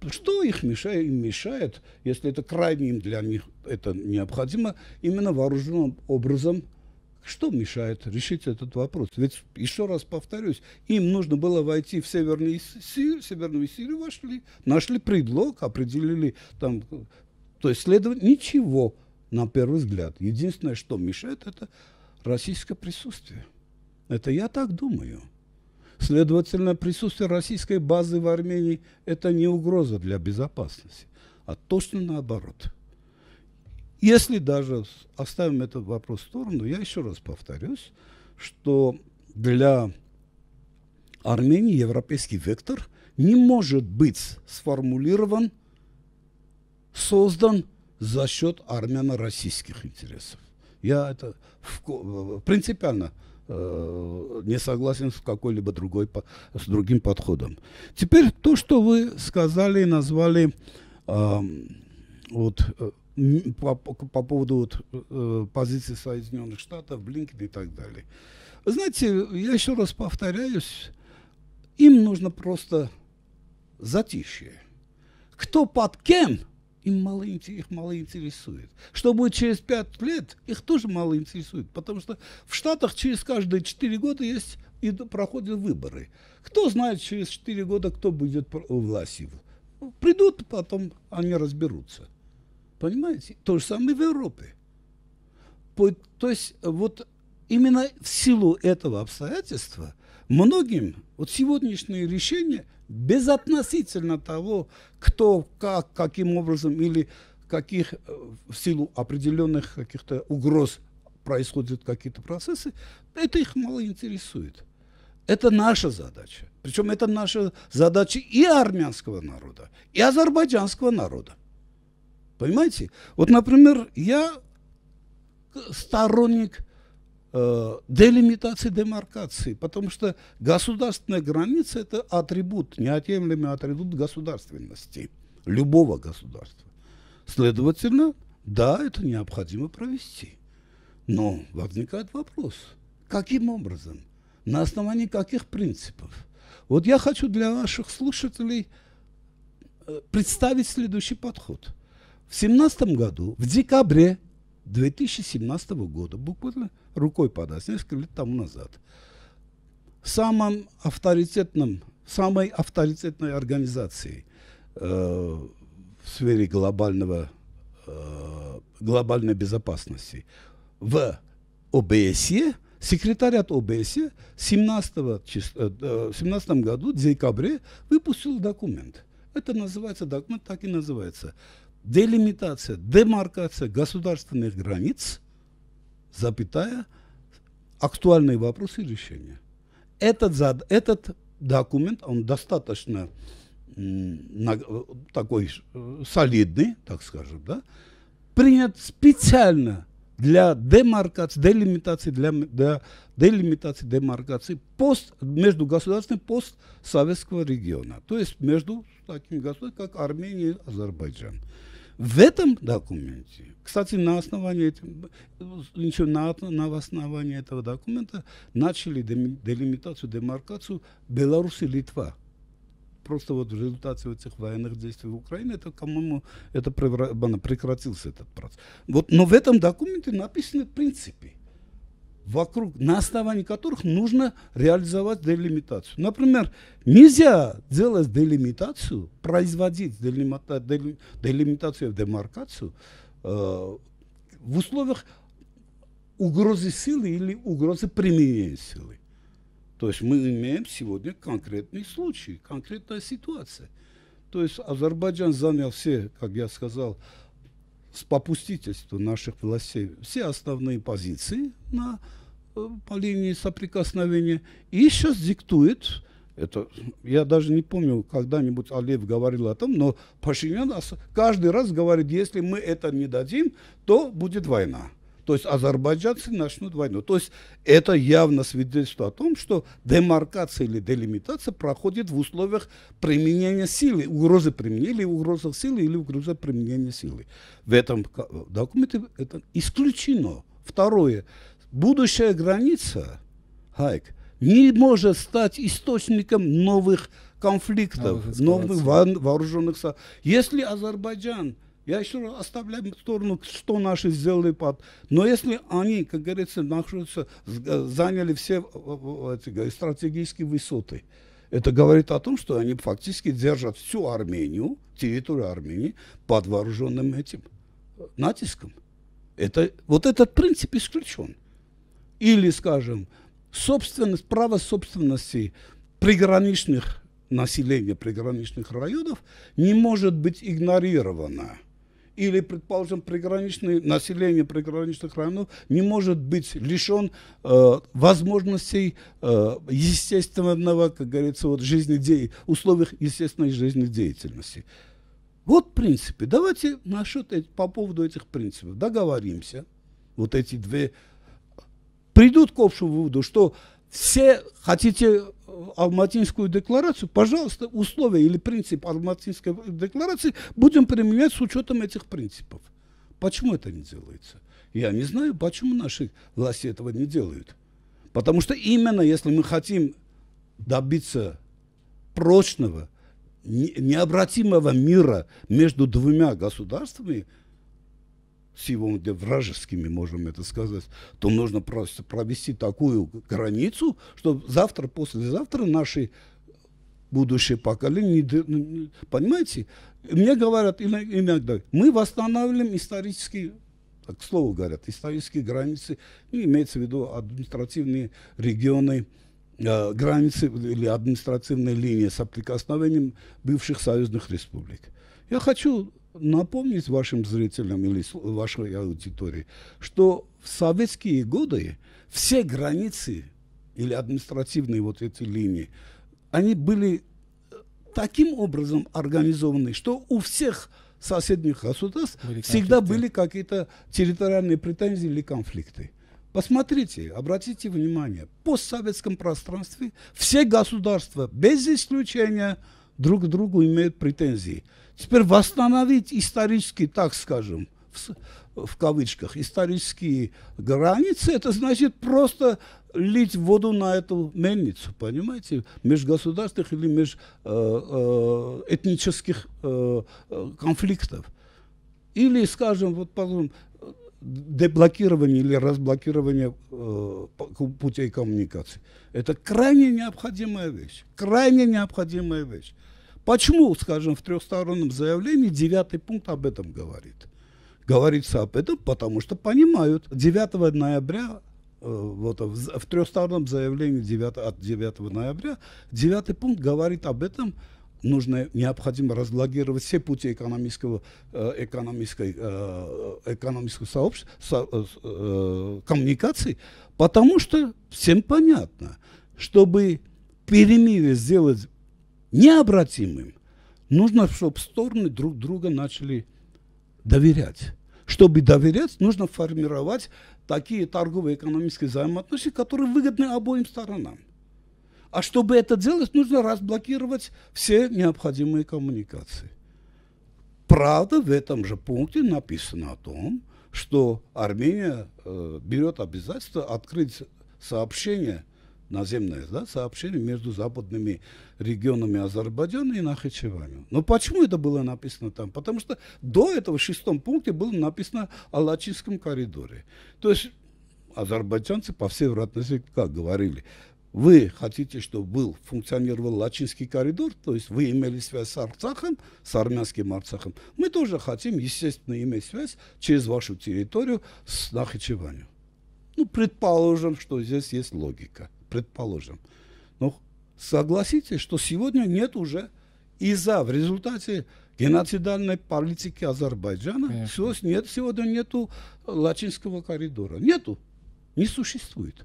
что их мешает, им мешает, если это крайне им для них это необходимо, именно вооруженным образом что мешает решить этот вопрос? Ведь, еще раз повторюсь, им нужно было войти в Северную Сирию, Северную Сирию вошли, нашли предлог, определили там, то есть следовать ничего на первый взгляд. Единственное, что мешает, это российское присутствие. Это я так думаю. Следовательно, присутствие российской базы в Армении – это не угроза для безопасности, а точно наоборот. Если даже оставим этот вопрос в сторону, я еще раз повторюсь, что для Армении европейский вектор не может быть сформулирован, создан за счет армяно-российских интересов. Я это в, э, принципиально Э, не согласен с какой-либо другой, с другим подходом. Теперь то, что вы сказали и назвали эм, э, вот, по, по поводу вот, э, позиции Соединенных Штатов, Блинкен и так далее. Знаете, я еще раз повторяюсь, им нужно просто затишье. Кто под кем – им мало, их мало интересует. Что будет через пять лет, их тоже мало интересует, потому что в Штатах через каждые четыре года есть и проходят выборы. Кто знает через четыре года, кто будет властью? Придут, потом они разберутся. Понимаете? То же самое в Европе. то есть вот именно в силу этого обстоятельства Многим вот сегодняшние решения безотносительно того, кто, как, каким образом или каких э, в силу определенных каких-то угроз происходят какие-то процессы, это их мало интересует. Это наша задача. Причем это наша задача и армянского народа, и азербайджанского народа. Понимаете? Вот, например, я сторонник Э, делимитации, демаркации, потому что государственная граница – это атрибут, неотъемлемый атрибут государственности, любого государства. Следовательно, да, это необходимо провести. Но возникает вопрос, каким образом, на основании каких принципов? Вот я хочу для наших слушателей э, представить следующий подход. В 2017 году, в декабре 2017 года, буквально рукой подать, несколько лет тому назад, самым авторитетным, самой авторитетной организации э, в сфере глобального, э, глобальной безопасности в ОБСЕ, секретарят ОБСЕ 17, 17 э, э, году, в декабре, выпустил документ. Это называется, документ так и называется – делимитация, демаркация государственных границ, запятая, актуальные вопросы и решения. Этот, зад, этот документ, он достаточно такой солидный, так скажем, да, принят специально для демаркации, делимитации, для, для делимитации, демаркации пост, между государственным пост советского региона, то есть между такими государствами, как Армения и Азербайджан. В этом документе, кстати, на основании, ничего, на, на основании этого документа начали делимитацию, демаркацию Беларуси и Литва. Просто вот в результате этих военных действий в Украине, это, по-моему, это прекратился этот процесс. Вот, но в этом документе написаны принципы вокруг, на основании которых нужно реализовать делимитацию. Например, нельзя делать делимитацию, производить делимита, делим, делимитацию, демаркацию э, в условиях угрозы силы или угрозы применения силы. То есть мы имеем сегодня конкретный случай, конкретная ситуация. То есть Азербайджан занял все, как я сказал, э, с попустительству наших властей все основные позиции на, э, по линии соприкосновения и сейчас диктует это я даже не помню, когда-нибудь Алиев говорил о том, но Пашинян каждый раз говорит, если мы это не дадим, то будет война. То есть азербайджанцы начнут войну. То есть это явно свидетельство о том, что демаркация или делимитация проходит в условиях применения силы, угрозы применения или угрозы силы, или угрозы применения силы. В этом документе это исключено. Второе. Будущая граница, Хайк, не может стать источником новых конфликтов, новых, новых вооруженных... Если Азербайджан я еще раз оставляю в сторону, что наши сделали. Под... Но если они, как говорится, находятся, э, заняли все э, э, эти, стратегические высоты, это говорит о том, что они фактически держат всю Армению, территорию Армении под вооруженным этим натиском. Это, вот этот принцип исключен. Или, скажем, собственность, право собственности приграничных населения приграничных районов не может быть игнорировано или, предположим, приграничное население приграничных районов не может быть лишен э, возможностей э, естественного, как говорится, вот жизнеде... условиях естественной жизнедеятельности. Вот принципы. Давайте насчет по поводу этих принципов договоримся. Вот эти две придут к общему выводу, что все хотите Алматинскую декларацию, пожалуйста, условия или принцип Алматинской декларации будем применять с учетом этих принципов. Почему это не делается? Я не знаю, почему наши власти этого не делают. Потому что именно если мы хотим добиться прочного, необратимого мира между двумя государствами – с сегодня вражескими, можем это сказать, то нужно просто провести такую границу, чтобы завтра, послезавтра наши будущее поколение, понимаете, мне говорят иногда, мы восстанавливаем исторические, так слову говорят, исторические границы, ну, имеется в виду административные регионы, э, границы или административные линии с соприкосновением бывших союзных республик. Я хочу напомнить вашим зрителям или вашей аудитории, что в советские годы все границы или административные вот эти линии, они были э, таким образом организованы, что у всех соседних государств были всегда были какие-то территориальные претензии или конфликты. Посмотрите, обратите внимание, в постсоветском пространстве все государства, без исключения, друг к другу имеют претензии. Теперь восстановить исторические, так скажем, в, в кавычках, исторические границы, это значит просто лить воду на эту мельницу, понимаете, межгосударственных или межэтнических э э, э, э, конфликтов. Или, скажем, вот потом деблокирование или разблокирование э, путей коммуникации. Это крайне необходимая вещь. Крайне необходимая вещь. Почему, скажем, в трехстороннем заявлении девятый пункт об этом говорит? Говорится об этом, потому что понимают, 9 ноября э, вот в, в трехстороннем заявлении 9, от 9 ноября, девятый пункт говорит об этом, нужно, необходимо разблокировать все пути экономического, э, экономической, э, экономического сообщества, со, коммуникаций, потому что всем понятно, чтобы перемирие сделать необратимым, нужно, чтобы стороны друг друга начали доверять. Чтобы доверять, нужно формировать такие торгово-экономические взаимоотношения, которые выгодны обоим сторонам. А чтобы это делать, нужно разблокировать все необходимые коммуникации. Правда, в этом же пункте написано о том, что Армения э, берет обязательство открыть сообщение наземное да, сообщение между западными регионами Азербайджана и Нахичеванием. Но почему это было написано там? Потому что до этого в шестом пункте было написано о Лачинском коридоре. То есть азербайджанцы по всей вероятности как говорили, вы хотите, чтобы был, функционировал Лачинский коридор, то есть вы имели связь с Арцахом, с армянским Арцахом. Мы тоже хотим, естественно, иметь связь через вашу территорию с Нахичеванием. Ну, предположим, что здесь есть логика предположим. Ну, согласитесь, что сегодня нет уже из-за в результате геноцидальной политики Азербайджана Конечно. все, нет, сегодня нету Лачинского коридора. Нету. Не существует.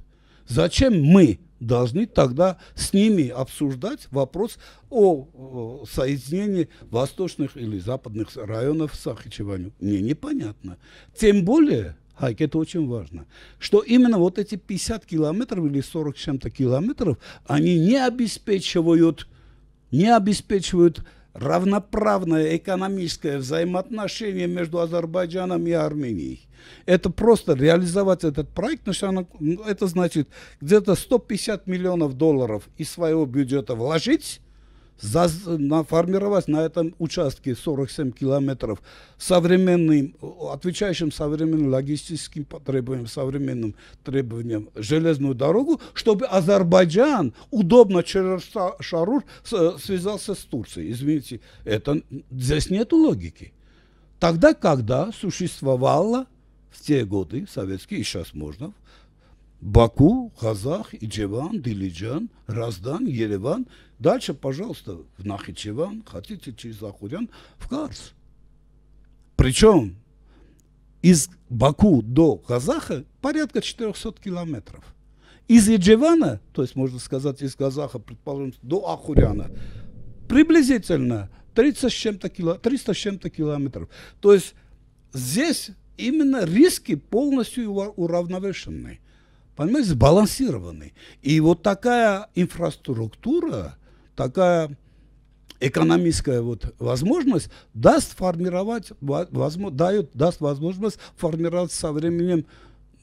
Зачем мы должны тогда с ними обсуждать вопрос о, о соединении восточных или западных районов с Сахичеванью? Мне непонятно. Тем более, Хайк, это очень важно, что именно вот эти 50 километров или 40 чем-то километров, они не обеспечивают, не обеспечивают равноправное экономическое взаимоотношение между Азербайджаном и Арменией. Это просто реализовать этот проект, потому это значит где-то 150 миллионов долларов из своего бюджета вложить, наформировать на этом участке 47 километров современным, отвечающим современным логистическим потребованиям, современным требованиям железную дорогу, чтобы Азербайджан удобно через Шарур связался с Турцией. Извините, это, здесь нет логики. Тогда, когда существовало в те годы, советские, и сейчас можно, Баку, Казах, Иджеван, Дилиджан, Раздан, Ереван – Дальше, пожалуйста, в Нахичеван, хотите через Ахурян, в Карс. Причем из Баку до Казаха порядка 400 километров. Из Еджевана, то есть, можно сказать, из Казаха, предположим, до Ахуряна, приблизительно 30 с чем-то кило, 300 с чем-то километров. То есть здесь именно риски полностью уравновешены, понимаете, сбалансированы. И вот такая инфраструктура, такая экономическая вот возможность даст формировать, возможно, дает, даст возможность формировать со временем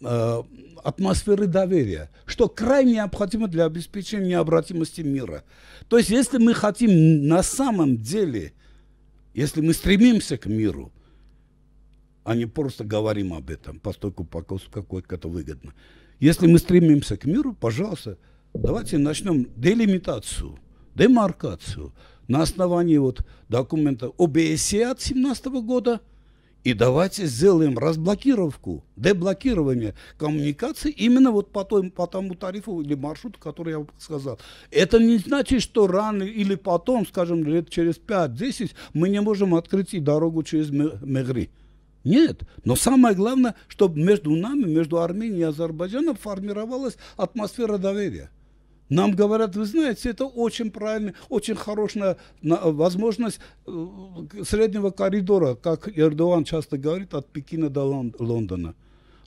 э, атмосферы доверия, что крайне необходимо для обеспечения необратимости мира. То есть, если мы хотим на самом деле, если мы стремимся к миру, а не просто говорим об этом, постольку, поскольку какое-то выгодно. Если мы стремимся к миру, пожалуйста, давайте начнем делимитацию демаркацию на основании вот документа ОБСЕ а от 17 года. И давайте сделаем разблокировку, деблокирование коммуникации именно вот по, той, по тому тарифу или маршруту, который я сказал. Это не значит, что рано или потом, скажем, лет через 5-10, мы не можем открыть и дорогу через Мегри. Нет. Но самое главное, чтобы между нами, между Арменией и Азербайджаном формировалась атмосфера доверия. Нам говорят, вы знаете, это очень правильно, очень хорошая возможность э, среднего коридора, как Эрдоган часто говорит, от Пекина до Лондона.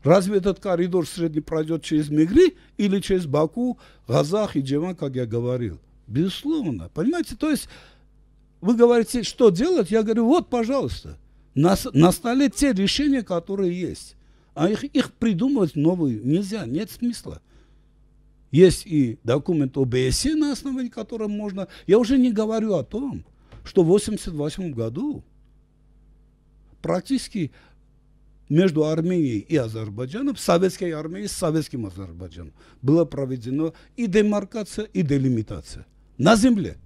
Разве этот коридор средний пройдет через Мигри или через Баку, Газах и Джеван, как я говорил? Безусловно. Понимаете, то есть вы говорите, что делать? Я говорю, вот, пожалуйста, на, на столе те решения, которые есть. А их, их придумывать новые нельзя, нет смысла. Есть и документ ОБСЕ, на основании которого можно... Я уже не говорю о том, что в 1988 году практически между Арменией и Азербайджаном, советской Арменией с советским Азербайджаном, была проведена и демаркация, и делимитация. На земле.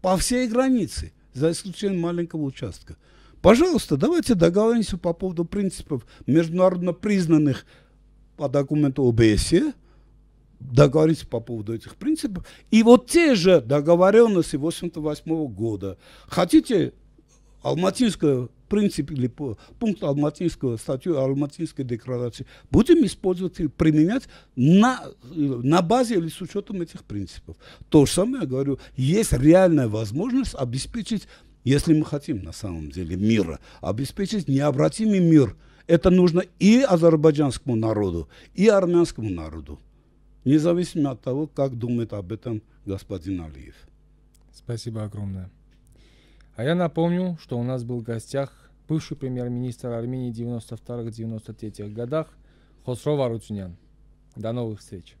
По всей границе, за исключением маленького участка. Пожалуйста, давайте договоримся по поводу принципов международно признанных по документу ОБСЕ, договориться по поводу этих принципов. И вот те же договоренности 1988 года. Хотите Алматинского принцип или пункт алматинского статью алматинской декларации будем использовать и применять на, на базе или с учетом этих принципов. То же самое я говорю, есть реальная возможность обеспечить, если мы хотим на самом деле мира, обеспечить необратимый мир. Это нужно и азербайджанскому народу, и армянскому народу независимо от того, как думает об этом господин Алиев. Спасибо огромное. А я напомню, что у нас был в гостях бывший премьер-министр Армении в 92-93 годах Хосров Арутюнян. До новых встреч!